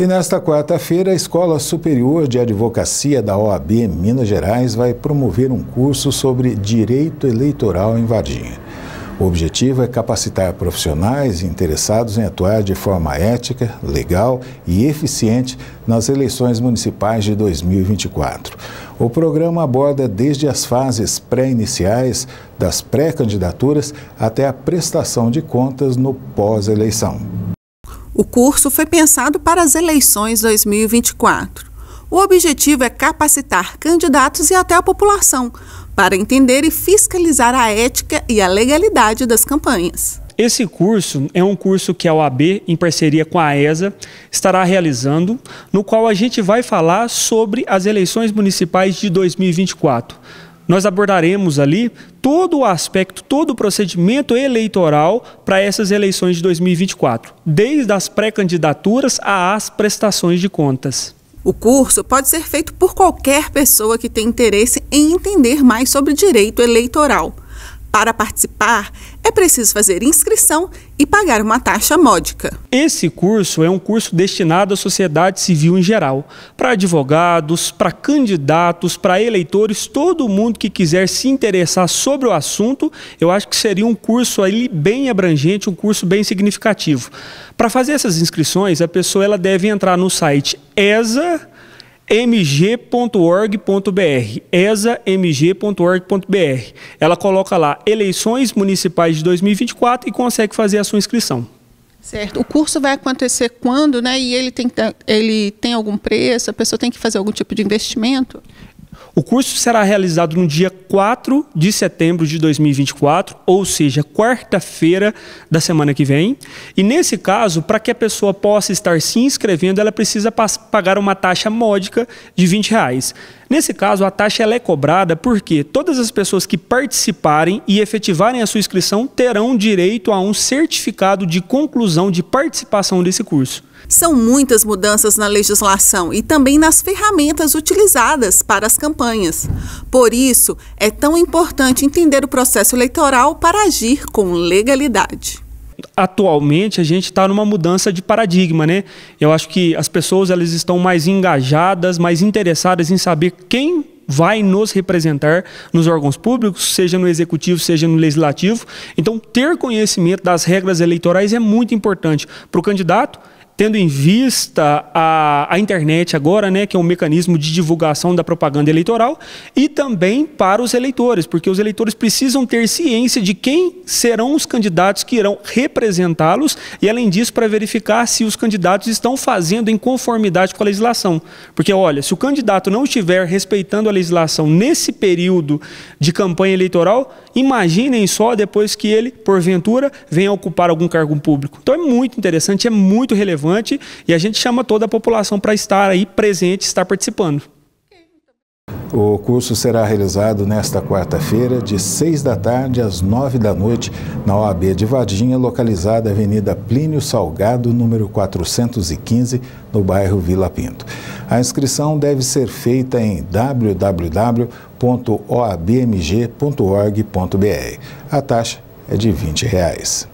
E nesta quarta-feira, a Escola Superior de Advocacia da OAB Minas Gerais vai promover um curso sobre direito eleitoral em Varginha. O objetivo é capacitar profissionais interessados em atuar de forma ética, legal e eficiente nas eleições municipais de 2024. O programa aborda desde as fases pré-iniciais das pré-candidaturas até a prestação de contas no pós-eleição. O curso foi pensado para as eleições 2024. O objetivo é capacitar candidatos e até a população para entender e fiscalizar a ética e a legalidade das campanhas. Esse curso é um curso que a OAB, em parceria com a ESA, estará realizando, no qual a gente vai falar sobre as eleições municipais de 2024 nós abordaremos ali todo o aspecto, todo o procedimento eleitoral para essas eleições de 2024, desde as pré-candidaturas às prestações de contas. O curso pode ser feito por qualquer pessoa que tem interesse em entender mais sobre direito eleitoral. Para participar, é preciso fazer inscrição e pagar uma taxa módica. Esse curso é um curso destinado à sociedade civil em geral, para advogados, para candidatos, para eleitores, todo mundo que quiser se interessar sobre o assunto, eu acho que seria um curso aí bem abrangente, um curso bem significativo. Para fazer essas inscrições, a pessoa ela deve entrar no site ESA mg.org.br, esamg.org.br. Ela coloca lá eleições municipais de 2024 e consegue fazer a sua inscrição. Certo. O curso vai acontecer quando, né? E ele tem, ele tem algum preço? A pessoa tem que fazer algum tipo de investimento? O curso será realizado no dia 4 de setembro de 2024, ou seja, quarta-feira da semana que vem. E nesse caso, para que a pessoa possa estar se inscrevendo, ela precisa pagar uma taxa módica de 20 reais. Nesse caso, a taxa ela é cobrada porque todas as pessoas que participarem e efetivarem a sua inscrição terão direito a um certificado de conclusão de participação desse curso. São muitas mudanças na legislação e também nas ferramentas utilizadas para as campanhas. Por isso, é tão importante entender o processo eleitoral para agir com legalidade atualmente a gente está numa mudança de paradigma, né? Eu acho que as pessoas elas estão mais engajadas, mais interessadas em saber quem vai nos representar nos órgãos públicos, seja no executivo, seja no legislativo. Então, ter conhecimento das regras eleitorais é muito importante para o candidato, tendo em vista a, a internet agora, né, que é um mecanismo de divulgação da propaganda eleitoral, e também para os eleitores, porque os eleitores precisam ter ciência de quem serão os candidatos que irão representá-los e, além disso, para verificar se os candidatos estão fazendo em conformidade com a legislação. Porque, olha, se o candidato não estiver respeitando a legislação nesse período de campanha eleitoral, imaginem só depois que ele, porventura, venha ocupar algum cargo público. Então é muito interessante, é muito relevante relevante e a gente chama toda a população para estar aí presente, estar participando. O curso será realizado nesta quarta-feira, de 6 da tarde às 9 da noite, na OAB de Vadinha, localizada Avenida Plínio Salgado, número 415, no bairro Vila Pinto. A inscrição deve ser feita em www.oabmg.org.br. A taxa é de R$ 20. Reais.